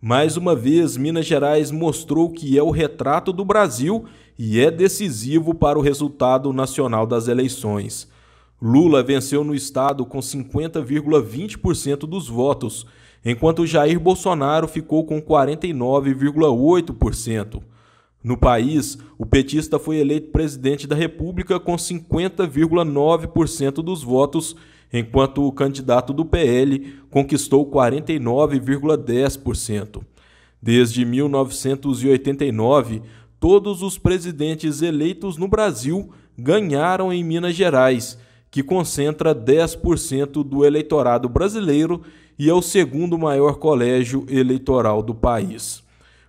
Mais uma vez, Minas Gerais mostrou que é o retrato do Brasil e é decisivo para o resultado nacional das eleições. Lula venceu no estado com 50,20% dos votos, enquanto Jair Bolsonaro ficou com 49,8%. No país, o petista foi eleito presidente da República com 50,9% dos votos, enquanto o candidato do PL conquistou 49,10%. Desde 1989, todos os presidentes eleitos no Brasil ganharam em Minas Gerais, que concentra 10% do eleitorado brasileiro e é o segundo maior colégio eleitoral do país.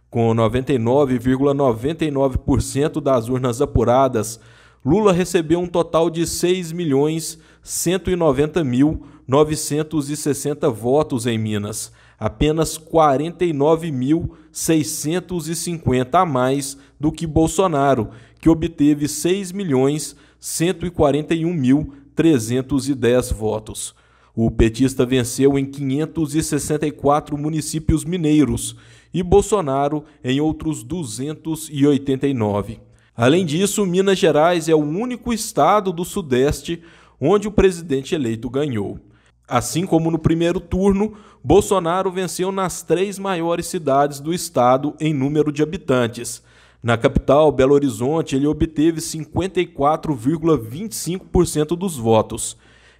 Com 99,99% ,99 das urnas apuradas, Lula recebeu um total de 6.190.960 votos em Minas, apenas 49.650 a mais do que Bolsonaro, que obteve 6.141.310 votos. O petista venceu em 564 municípios mineiros e Bolsonaro em outros 289. Além disso, Minas Gerais é o único estado do Sudeste onde o presidente eleito ganhou. Assim como no primeiro turno, Bolsonaro venceu nas três maiores cidades do estado em número de habitantes. Na capital, Belo Horizonte, ele obteve 54,25% dos votos.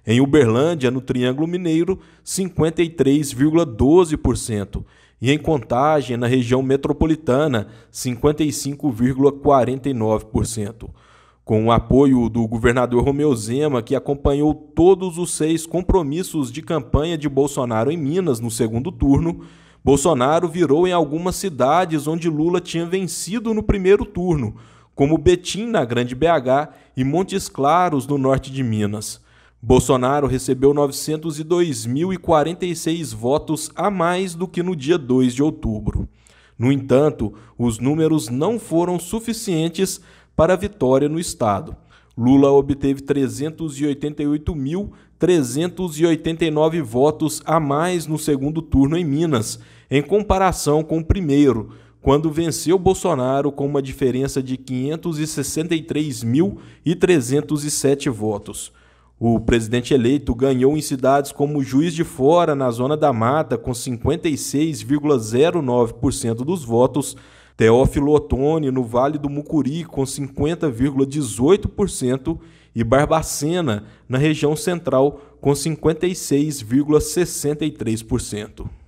Em Uberlândia, no Triângulo Mineiro, 53,12%. E em Contagem, na região metropolitana, 55,49%. Com o apoio do governador Romeu Zema, que acompanhou todos os seis compromissos de campanha de Bolsonaro em Minas no segundo turno, Bolsonaro virou em algumas cidades onde Lula tinha vencido no primeiro turno, como Betim, na Grande BH, e Montes Claros, no norte de Minas. Bolsonaro recebeu 902.046 votos a mais do que no dia 2 de outubro. No entanto, os números não foram suficientes para a vitória no Estado. Lula obteve 388.389 votos a mais no segundo turno em Minas, em comparação com o primeiro, quando venceu Bolsonaro com uma diferença de 563.307 votos. O presidente eleito ganhou em cidades como Juiz de Fora, na Zona da Mata, com 56,09% dos votos, Teófilo Otoni, no Vale do Mucuri, com 50,18%, e Barbacena, na região central, com 56,63%.